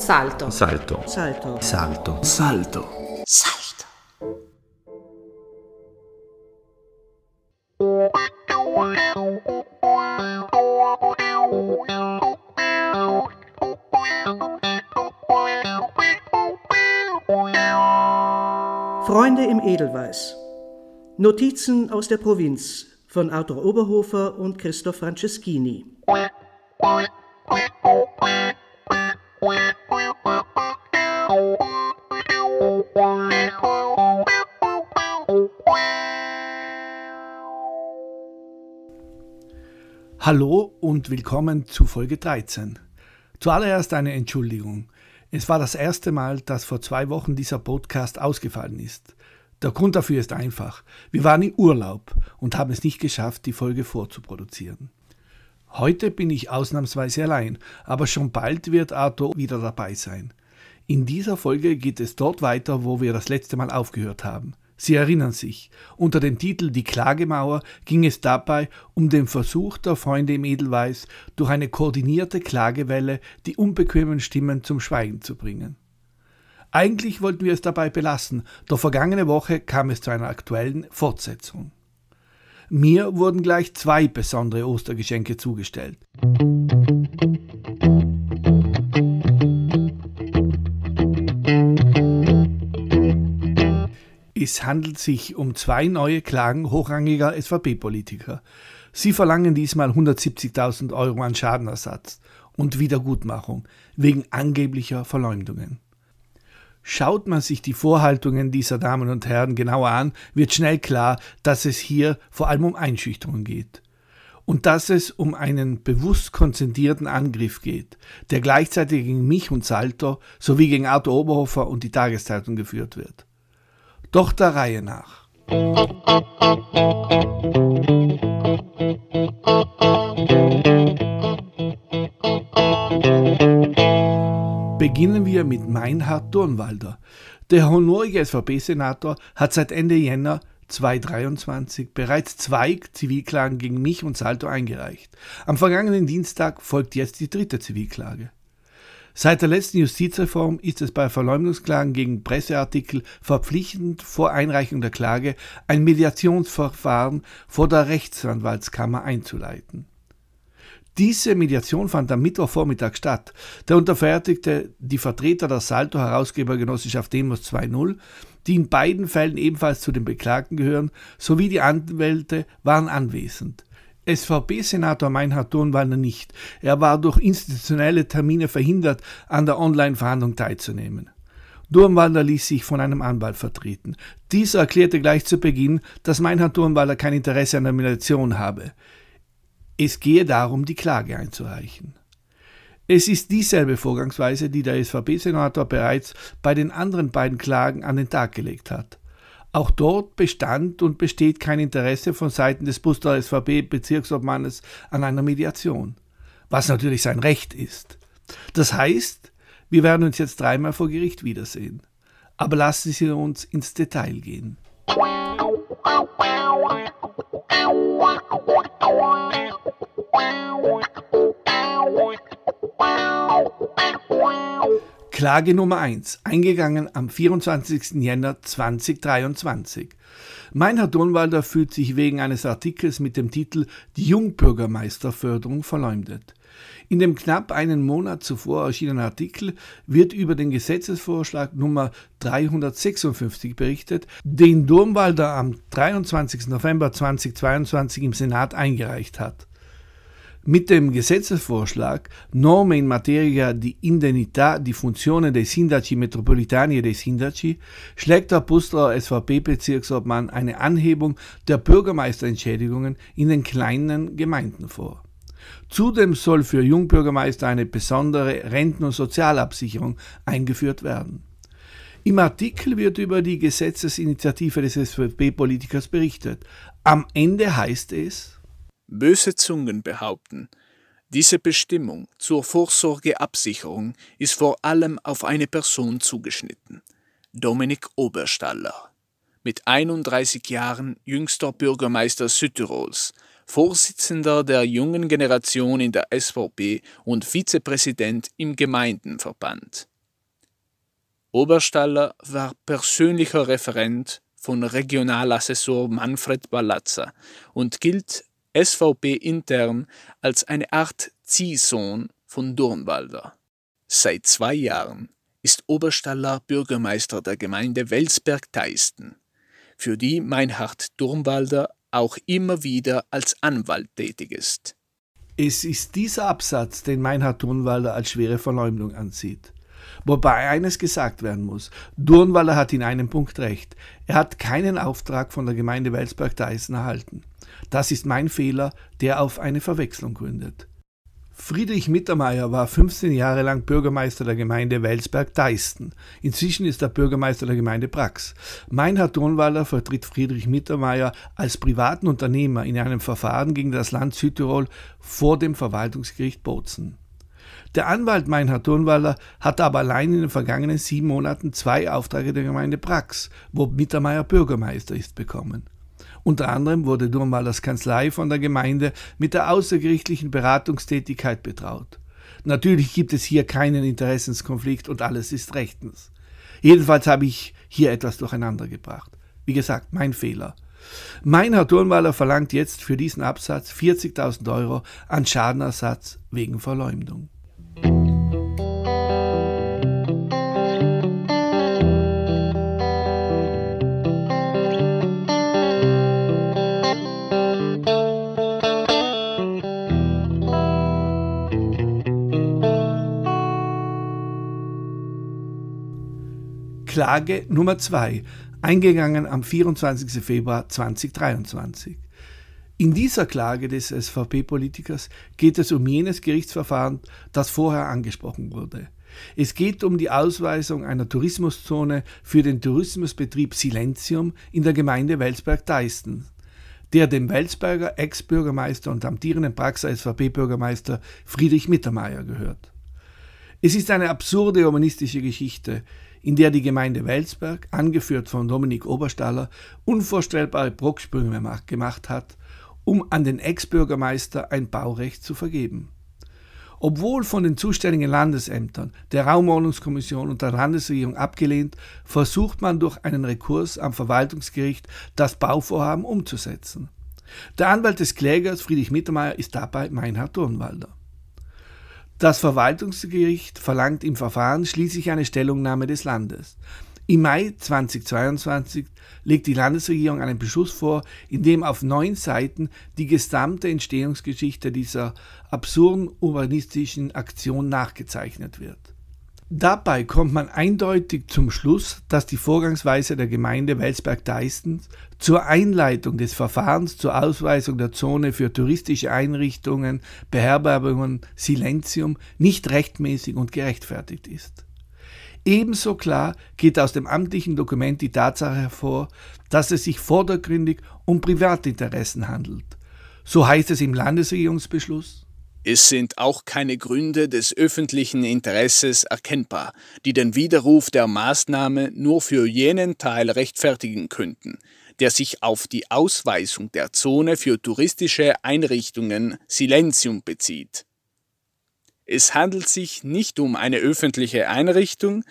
Salto. Salto. Salto. Salto. Salto. Salto. Freunde im Edelweiß. Notizen aus der Provinz von Arthur Oberhofer und Christoph Franceschini. Hallo und willkommen zu Folge 13. Zuallererst eine Entschuldigung. Es war das erste Mal, dass vor zwei Wochen dieser Podcast ausgefallen ist. Der Grund dafür ist einfach. Wir waren im Urlaub und haben es nicht geschafft, die Folge vorzuproduzieren. Heute bin ich ausnahmsweise allein, aber schon bald wird Arthur wieder dabei sein. In dieser Folge geht es dort weiter, wo wir das letzte Mal aufgehört haben. Sie erinnern sich, unter dem Titel Die Klagemauer ging es dabei um den Versuch der Freunde im Edelweiß, durch eine koordinierte Klagewelle die unbequemen Stimmen zum Schweigen zu bringen. Eigentlich wollten wir es dabei belassen, doch vergangene Woche kam es zu einer aktuellen Fortsetzung. Mir wurden gleich zwei besondere Ostergeschenke zugestellt. Musik Es handelt sich um zwei neue Klagen hochrangiger SVP-Politiker. Sie verlangen diesmal 170.000 Euro an Schadenersatz und Wiedergutmachung wegen angeblicher Verleumdungen. Schaut man sich die Vorhaltungen dieser Damen und Herren genauer an, wird schnell klar, dass es hier vor allem um Einschüchterung geht. Und dass es um einen bewusst konzentrierten Angriff geht, der gleichzeitig gegen mich und Salto sowie gegen Arthur Oberhofer und die Tageszeitung geführt wird. Doch der Reihe nach. Beginnen wir mit Meinhard Dornwalder. Der honorige SVP-Senator hat seit Ende Jänner 2023 bereits zwei Zivilklagen gegen mich und Salto eingereicht. Am vergangenen Dienstag folgt jetzt die dritte Zivilklage. Seit der letzten Justizreform ist es bei Verleumdungsklagen gegen Presseartikel verpflichtend, vor Einreichung der Klage ein Mediationsverfahren vor der Rechtsanwaltskammer einzuleiten. Diese Mediation fand am Mittwochvormittag statt. Der unterfertigte die Vertreter der Salto Herausgebergenossenschaft Demos 2.0, die in beiden Fällen ebenfalls zu den Beklagten gehören, sowie die Anwälte waren anwesend. SVP-Senator Meinhard Thurnwalder nicht. Er war durch institutionelle Termine verhindert, an der Online-Verhandlung teilzunehmen. Durmwalder ließ sich von einem Anwalt vertreten. Dieser erklärte gleich zu Beginn, dass Meinhard Durmwalder kein Interesse an der Mediation habe. Es gehe darum, die Klage einzureichen. Es ist dieselbe Vorgangsweise, die der SVP-Senator bereits bei den anderen beiden Klagen an den Tag gelegt hat. Auch dort bestand und besteht kein Interesse von Seiten des Buster SVB Bezirksobmannes an einer Mediation, was natürlich sein Recht ist. Das heißt, wir werden uns jetzt dreimal vor Gericht wiedersehen. Aber lassen Sie uns ins Detail gehen. Klage Nummer 1, eingegangen am 24. Jänner 2023. Mein Herr Donwalder fühlt sich wegen eines Artikels mit dem Titel Die Jungbürgermeisterförderung verleumdet. In dem knapp einen Monat zuvor erschienenen Artikel wird über den Gesetzesvorschlag Nummer 356 berichtet, den Durmwalder am 23. November 2022 im Senat eingereicht hat. Mit dem Gesetzesvorschlag Norme in materia di indennità di funzione dei Sindaci Metropolitani e dei Sindaci schlägt der Pustrauer SVP-Bezirksobmann eine Anhebung der Bürgermeisterentschädigungen in den kleinen Gemeinden vor. Zudem soll für Jungbürgermeister eine besondere Renten- und Sozialabsicherung eingeführt werden. Im Artikel wird über die Gesetzesinitiative des SVP-Politikers berichtet. Am Ende heißt es, Böse Zungen behaupten, diese Bestimmung zur Vorsorgeabsicherung ist vor allem auf eine Person zugeschnitten, Dominik Oberstaller, mit 31 Jahren jüngster Bürgermeister Südtirols, Vorsitzender der jungen Generation in der SVP und Vizepräsident im Gemeindenverband. Oberstaller war persönlicher Referent von Regionalassessor Manfred Balazza und gilt SVP intern als eine Art Ziehsohn von Dornwalder. Seit zwei Jahren ist Oberstaller Bürgermeister der Gemeinde welsberg theisten für die Meinhard Dornwalder auch immer wieder als Anwalt tätig ist. Es ist dieser Absatz, den Meinhard Dornwalder als schwere Verleumdung ansieht. Wobei eines gesagt werden muss. Durnwaller hat in einem Punkt recht. Er hat keinen Auftrag von der Gemeinde welsberg theisten erhalten. Das ist mein Fehler, der auf eine Verwechslung gründet. Friedrich Mittermeier war 15 Jahre lang Bürgermeister der Gemeinde Welsberg-Deisten. Inzwischen ist er Bürgermeister der Gemeinde Brax. Meinhard Donwaller vertritt Friedrich Mittermeier als privaten Unternehmer in einem Verfahren gegen das Land Südtirol vor dem Verwaltungsgericht Bozen. Der Anwalt Meinhard Turnwaller hatte aber allein in den vergangenen sieben Monaten zwei Aufträge der Gemeinde Brax, wo Mittermeier Bürgermeister ist, bekommen. Unter anderem wurde Durmalers Kanzlei von der Gemeinde mit der außergerichtlichen Beratungstätigkeit betraut. Natürlich gibt es hier keinen Interessenskonflikt und alles ist rechtens. Jedenfalls habe ich hier etwas durcheinander gebracht. Wie gesagt, mein Fehler. Mein Herr Turnweiler verlangt jetzt für diesen Absatz 40.000 Euro an Schadenersatz wegen Verleumdung. Klage Nummer 2, eingegangen am 24. Februar 2023. In dieser Klage des SVP-Politikers geht es um jenes Gerichtsverfahren, das vorher angesprochen wurde. Es geht um die Ausweisung einer Tourismuszone für den Tourismusbetrieb Silentium in der Gemeinde Welsberg-Deisten, der dem Welsberger Ex-Bürgermeister und amtierenden Praxer SVP-Bürgermeister Friedrich Mittermeier gehört. Es ist eine absurde humanistische Geschichte, in der die Gemeinde Welsberg, angeführt von Dominik Oberstaller, unvorstellbare Brocksprünge gemacht hat, um an den Ex-Bürgermeister ein Baurecht zu vergeben. Obwohl von den zuständigen Landesämtern, der Raumordnungskommission und der Landesregierung abgelehnt, versucht man durch einen Rekurs am Verwaltungsgericht das Bauvorhaben umzusetzen. Der Anwalt des Klägers Friedrich Mittermeier ist dabei Meinhard Dornwalder. Das Verwaltungsgericht verlangt im Verfahren schließlich eine Stellungnahme des Landes. Im Mai 2022 legt die Landesregierung einen Beschluss vor, in dem auf neun Seiten die gesamte Entstehungsgeschichte dieser absurden urbanistischen Aktion nachgezeichnet wird. Dabei kommt man eindeutig zum Schluss, dass die Vorgangsweise der Gemeinde Welsberg-Deistens zur Einleitung des Verfahrens zur Ausweisung der Zone für touristische Einrichtungen, Beherbergungen, Silenzium nicht rechtmäßig und gerechtfertigt ist. Ebenso klar geht aus dem amtlichen Dokument die Tatsache hervor, dass es sich vordergründig um Privatinteressen handelt. So heißt es im Landesregierungsbeschluss es sind auch keine Gründe des öffentlichen Interesses erkennbar, die den Widerruf der Maßnahme nur für jenen Teil rechtfertigen könnten, der sich auf die Ausweisung der Zone für touristische Einrichtungen Silentium bezieht. Es handelt sich nicht um eine öffentliche Einrichtung,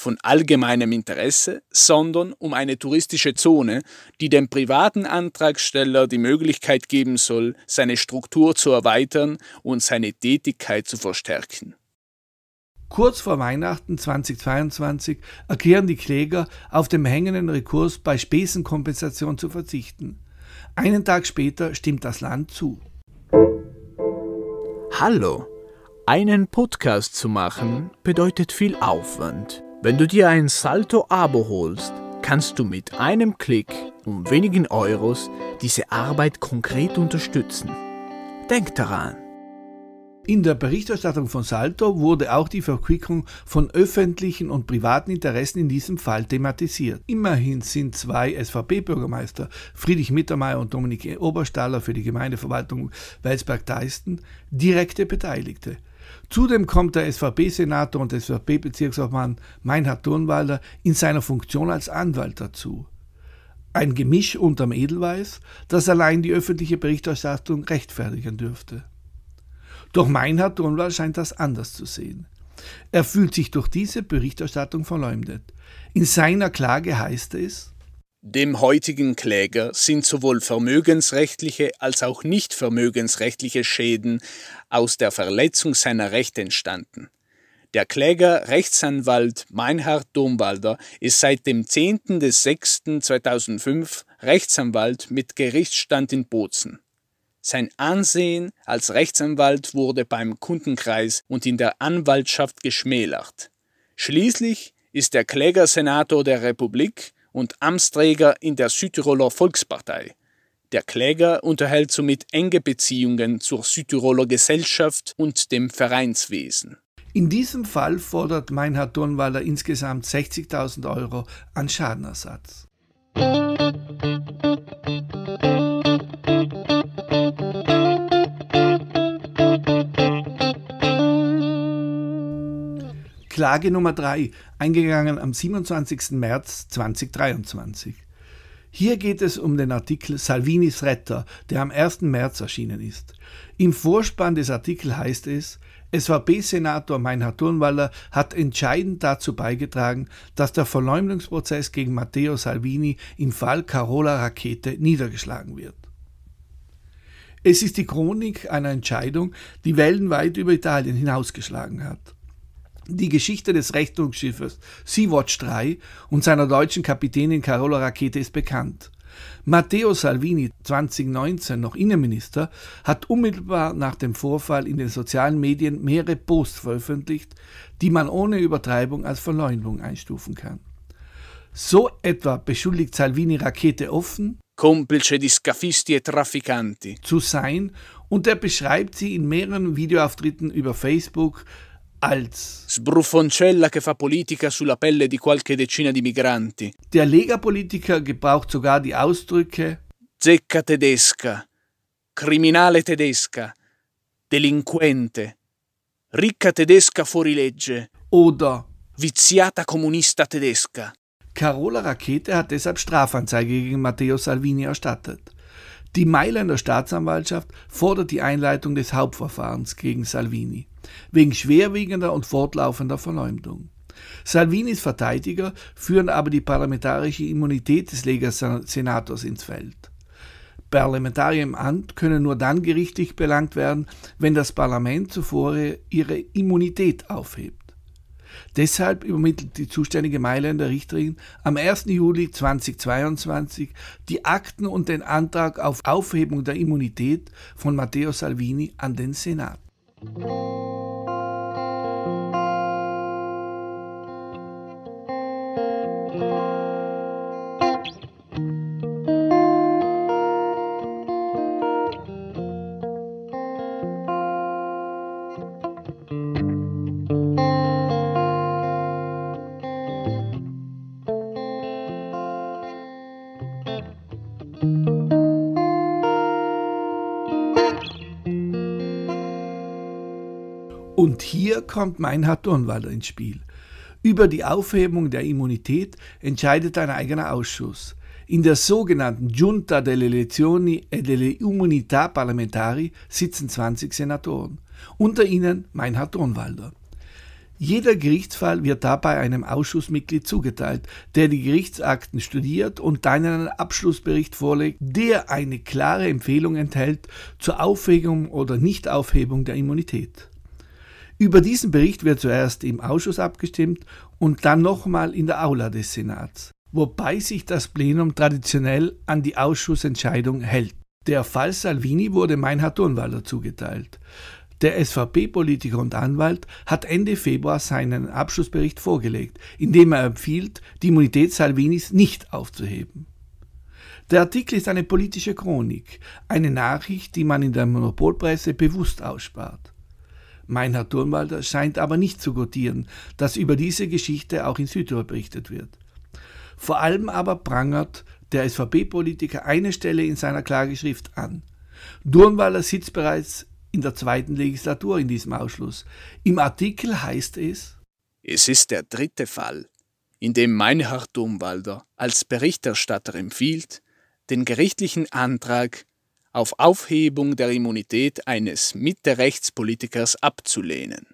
von allgemeinem Interesse, sondern um eine touristische Zone, die dem privaten Antragsteller die Möglichkeit geben soll, seine Struktur zu erweitern und seine Tätigkeit zu verstärken. Kurz vor Weihnachten 2022 erklären die Kläger, auf dem hängenden Rekurs bei Spesenkompensation zu verzichten. Einen Tag später stimmt das Land zu. Hallo! Einen Podcast zu machen bedeutet viel Aufwand. Wenn du dir ein Salto Abo holst, kannst du mit einem Klick und wenigen Euros diese Arbeit konkret unterstützen. Denk daran. In der Berichterstattung von Salto wurde auch die Verquickung von öffentlichen und privaten Interessen in diesem Fall thematisiert. Immerhin sind zwei SVP-Bürgermeister, Friedrich Mittermeier und Dominik Oberstaller für die Gemeindeverwaltung welsberg deisten direkte Beteiligte. Zudem kommt der SVP-Senator und SVP-Bezirksobmann Meinhard Thurnwalder in seiner Funktion als Anwalt dazu. Ein Gemisch unterm Edelweiß, das allein die öffentliche Berichterstattung rechtfertigen dürfte. Doch Meinhard Thurnwalder scheint das anders zu sehen. Er fühlt sich durch diese Berichterstattung verleumdet. In seiner Klage heißt es, dem heutigen Kläger sind sowohl vermögensrechtliche als auch nicht vermögensrechtliche Schäden aus der Verletzung seiner Rechte entstanden. Der Kläger Rechtsanwalt Meinhard Domwalder ist seit dem 10.06.2005 Rechtsanwalt mit Gerichtsstand in Bozen. Sein Ansehen als Rechtsanwalt wurde beim Kundenkreis und in der Anwaltschaft geschmälert. Schließlich ist der Klägersenator der Republik und Amtsträger in der Südtiroler Volkspartei. Der Kläger unterhält somit enge Beziehungen zur Südtiroler Gesellschaft und dem Vereinswesen. In diesem Fall fordert Meinhard Dornwaller insgesamt 60.000 Euro an Schadenersatz. Musik Klage Nummer 3, eingegangen am 27. März 2023. Hier geht es um den Artikel Salvinis Retter, der am 1. März erschienen ist. Im Vorspann des Artikels heißt es, SVP-Senator Meinhard Thurnwaller hat entscheidend dazu beigetragen, dass der Verleumdungsprozess gegen Matteo Salvini im Fall Carola Rakete niedergeschlagen wird. Es ist die Chronik einer Entscheidung, die wellenweit über Italien hinausgeschlagen hat. Die Geschichte des Rechnungsschiffes Sea-Watch 3 und seiner deutschen Kapitänin Carola Rakete ist bekannt. Matteo Salvini, 2019 noch Innenminister, hat unmittelbar nach dem Vorfall in den sozialen Medien mehrere Posts veröffentlicht, die man ohne Übertreibung als Verleumdung einstufen kann. So etwa beschuldigt Salvini Rakete offen, complice di scafisti e trafficanti zu sein und er beschreibt sie in mehreren Videoauftritten über Facebook, als Sbruffoncella che fa politica sulla Pelle di qualche decina di migranti. Der Lega-Politiker gebraucht sogar die Ausdrücke zecca tedesca, criminale tedesca, delinquente, ricca tedesca fuorilegge oder viziata comunista tedesca. Carola Rakete hat deshalb Strafanzeige gegen Matteo Salvini erstattet. Die Mailänder Staatsanwaltschaft fordert die Einleitung des Hauptverfahrens gegen Salvini wegen schwerwiegender und fortlaufender Verleumdung. Salvinis Verteidiger führen aber die parlamentarische Immunität des Legersenators ins Feld. Parlamentarier im Amt können nur dann gerichtlich belangt werden, wenn das Parlament zuvor ihre Immunität aufhebt. Deshalb übermittelt die zuständige Mailänder Richterin am 1. Juli 2022 die Akten und den Antrag auf Aufhebung der Immunität von Matteo Salvini an den Senat. kommt Meinhard Dornwalder ins Spiel. Über die Aufhebung der Immunität entscheidet ein eigener Ausschuss. In der sogenannten Giunta delle Elezioni e delle Immunità Parlamentari sitzen 20 Senatoren, unter ihnen Meinhard Dornwalder. Jeder Gerichtsfall wird dabei einem Ausschussmitglied zugeteilt, der die Gerichtsakten studiert und dann einen Abschlussbericht vorlegt, der eine klare Empfehlung enthält zur Aufhebung oder Nichtaufhebung der Immunität. Über diesen Bericht wird zuerst im Ausschuss abgestimmt und dann nochmal in der Aula des Senats, wobei sich das Plenum traditionell an die Ausschussentscheidung hält. Der Fall Salvini wurde Meinhard Thurnwalder zugeteilt. Der SVP-Politiker und Anwalt hat Ende Februar seinen Abschlussbericht vorgelegt, in dem er empfiehlt, die Immunität Salvinis nicht aufzuheben. Der Artikel ist eine politische Chronik, eine Nachricht, die man in der Monopolpresse bewusst ausspart. Meinhard Thurnwalder, scheint aber nicht zu gutieren, dass über diese Geschichte auch in Südtirol berichtet wird. Vor allem aber prangert der SVP-Politiker eine Stelle in seiner Klageschrift an. Durnwalder sitzt bereits in der zweiten Legislatur in diesem Ausschluss. Im Artikel heißt es: Es ist der dritte Fall, in dem Meinhard Durnwalder als Berichterstatter empfiehlt, den gerichtlichen Antrag auf Aufhebung der Immunität eines Mitte-Rechtspolitikers abzulehnen.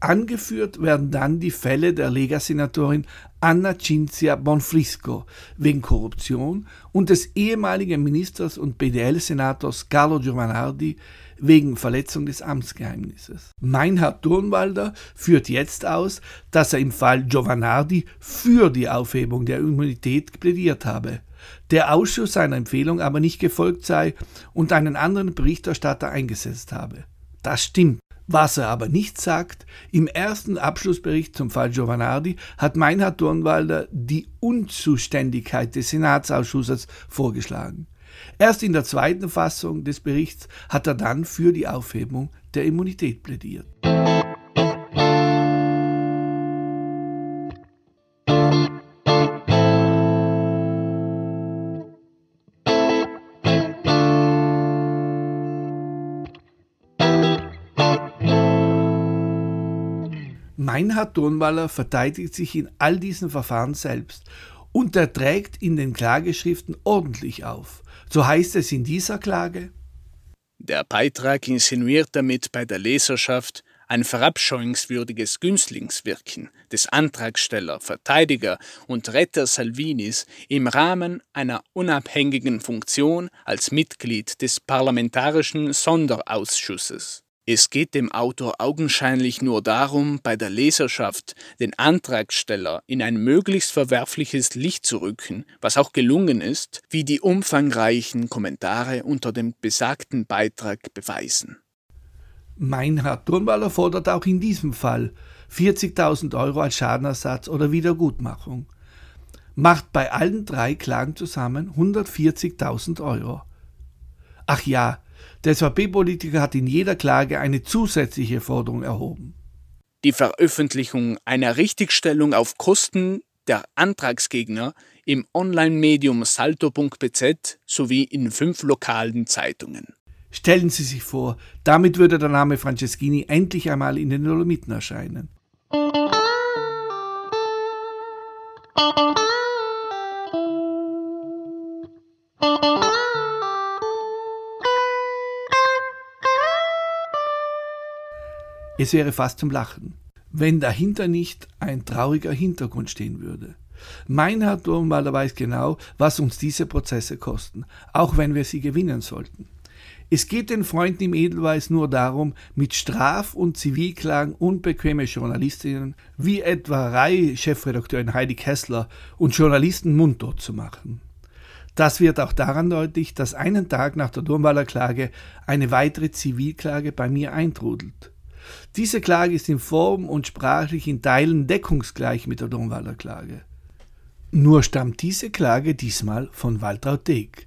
Angeführt werden dann die Fälle der Lega-Senatorin Anna Cinzia Bonfrisco wegen Korruption und des ehemaligen Ministers und BDL-Senators Carlo Giovanardi wegen Verletzung des Amtsgeheimnisses. Meinhard Thurnwalder führt jetzt aus, dass er im Fall Giovanardi für die Aufhebung der Immunität plädiert habe der Ausschuss seiner Empfehlung aber nicht gefolgt sei und einen anderen Berichterstatter eingesetzt habe. Das stimmt. Was er aber nicht sagt, im ersten Abschlussbericht zum Fall Giovanardi hat Meinhard Dornwalder die Unzuständigkeit des Senatsausschusses vorgeschlagen. Erst in der zweiten Fassung des Berichts hat er dann für die Aufhebung der Immunität plädiert. Reinhard Thurnmaler verteidigt sich in all diesen Verfahren selbst und er trägt in den Klageschriften ordentlich auf. So heißt es in dieser Klage. Der Beitrag insinuiert damit bei der Leserschaft ein verabscheuungswürdiges Günstlingswirken des Antragsteller, Verteidiger und Retter Salvinis im Rahmen einer unabhängigen Funktion als Mitglied des Parlamentarischen Sonderausschusses. Es geht dem Autor augenscheinlich nur darum, bei der Leserschaft den Antragsteller in ein möglichst verwerfliches Licht zu rücken, was auch gelungen ist, wie die umfangreichen Kommentare unter dem besagten Beitrag beweisen. Meinhard Turnwaller fordert auch in diesem Fall 40.000 Euro als Schadenersatz oder Wiedergutmachung. Macht bei allen drei Klagen zusammen 140.000 Euro. Ach ja, der SVP-Politiker hat in jeder Klage eine zusätzliche Forderung erhoben. Die Veröffentlichung einer Richtigstellung auf Kosten der Antragsgegner im Online-Medium salto.bz sowie in fünf lokalen Zeitungen. Stellen Sie sich vor, damit würde der Name Franceschini endlich einmal in den Dolomiten erscheinen. Es wäre fast zum Lachen, wenn dahinter nicht ein trauriger Hintergrund stehen würde. Meinhard Durmwalder weiß genau, was uns diese Prozesse kosten, auch wenn wir sie gewinnen sollten. Es geht den Freunden im Edelweiß nur darum, mit Straf- und Zivilklagen unbequeme Journalistinnen wie etwa RAI-Chefredakteurin Heidi Kessler und Journalisten mundtot zu machen. Das wird auch daran deutlich, dass einen Tag nach der Durmwaler Klage eine weitere Zivilklage bei mir eintrudelt. Diese Klage ist in Form und sprachlich in Teilen deckungsgleich mit der Donwaller Klage. Nur stammt diese Klage diesmal von Waltraud Deeg.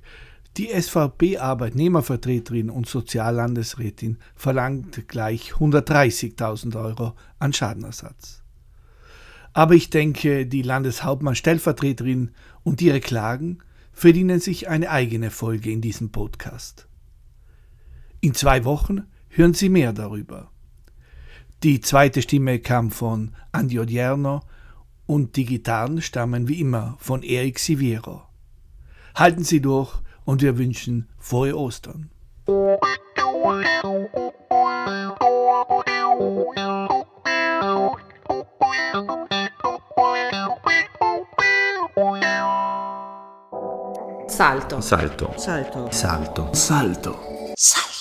Die SVP-Arbeitnehmervertreterin und Soziallandesrätin verlangt gleich 130.000 Euro an Schadenersatz. Aber ich denke, die Landeshauptmann-Stellvertreterin und ihre Klagen verdienen sich eine eigene Folge in diesem Podcast. In zwei Wochen hören Sie mehr darüber. Die zweite Stimme kam von Andy Odierno und die Gitarren stammen wie immer von Eric Siviero. Halten Sie durch und wir wünschen frohe Ostern. Salto. Salto. Salto. Salto. Salto. Salto.